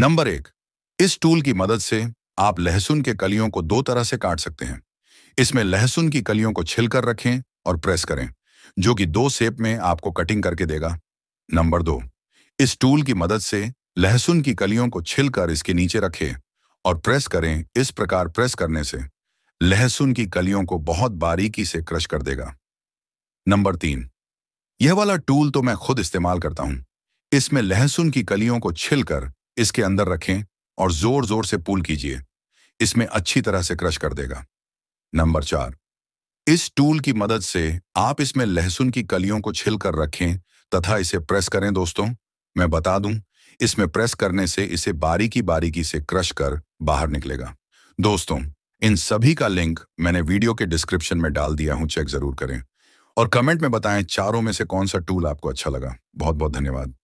number एक इस tool की मदद से आप लहसुन के कलियों को दो तरह से काट सकते हैं इसमें लहसुन की कलियों को छिलकर रखें और प्रेस करें जो कि दो सेप में आपको कटिंग करके देगा नंबर दो इस टूल की मदद से लहसुन की कलियों को छिलकर इसके नीचे रखें और प्रेस करें इस प्रकार प्रेस करने से लहसुन की कलियों को बहुत बारीकी से क्रश कर देगा नंबर तीन यह वाला टूल तो मैं खुद इस्तेमाल करता हूं इसमें लहसुन की कलियों को छिलकर इसके अंदर रखें और जोर जोर से पुल कीजिए इसमें अच्छी तरह से क्रश कर देगा नंबर चार इस टूल की मदद से आप इसमें लहसुन की कलियों को छिल कर रखें तथा इसे प्रेस करें दोस्तों मैं बता दूं इसमें प्रेस करने से इसे बारीकी बारीकी से क्रश कर बाहर निकलेगा दोस्तों इन सभी का लिंक मैंने वीडियो के डिस्क्रिप्शन में डाल दिया हूं चेक जरूर करें और कमेंट में बताएं चारों में से कौन सा टूल आपको अच्छा लगा बहुत बहुत धन्यवाद